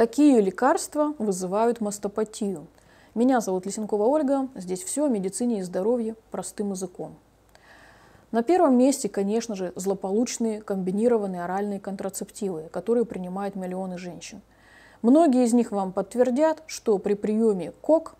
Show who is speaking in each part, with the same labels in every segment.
Speaker 1: Какие лекарства вызывают мастопатию? Меня зовут Лисенкова Ольга. Здесь все о медицине и здоровье простым языком. На первом месте, конечно же, злополучные комбинированные оральные контрацептивы, которые принимают миллионы женщин. Многие из них вам подтвердят, что при приеме КОК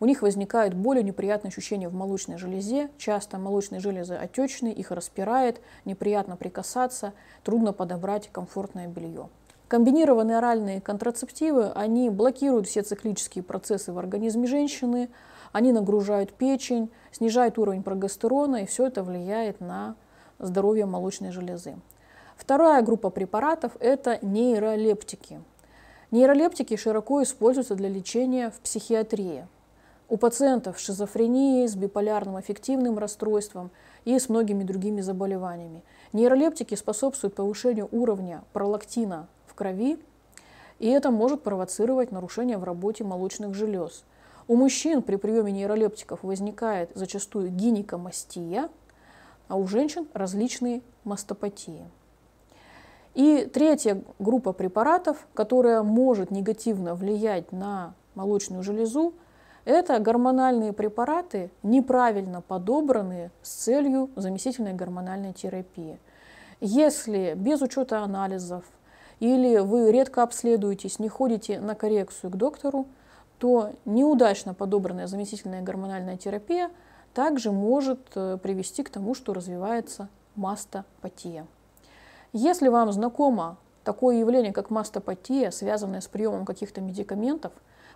Speaker 1: у них возникают более неприятные ощущения в молочной железе, часто молочные железы отечные, их распирает, неприятно прикасаться, трудно подобрать комфортное белье. Комбинированные оральные контрацептивы, они блокируют все циклические процессы в организме женщины, они нагружают печень, снижают уровень прогестерона, и все это влияет на здоровье молочной железы. Вторая группа препаратов – это нейролептики. Нейролептики широко используются для лечения в психиатрии. У пациентов с шизофренией, с биполярным аффективным расстройством и с многими другими заболеваниями. Нейролептики способствуют повышению уровня пролактина крови, и это может провоцировать нарушение в работе молочных желез. У мужчин при приеме нейролептиков возникает зачастую гинекомастия, а у женщин различные мастопатии. И третья группа препаратов, которая может негативно влиять на молочную железу, это гормональные препараты, неправильно подобранные с целью заместительной гормональной терапии. Если без учета анализов, или вы редко обследуетесь, не ходите на коррекцию к доктору, то неудачно подобранная заместительная гормональная терапия также может э, привести к тому, что развивается мастопатия. Если вам знакомо такое явление, как мастопатия, связанное с приемом каких-то медикаментов,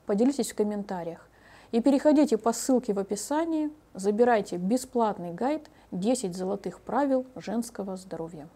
Speaker 1: поделитесь в комментариях. И переходите по ссылке в описании, забирайте бесплатный гайд «10 золотых правил женского здоровья».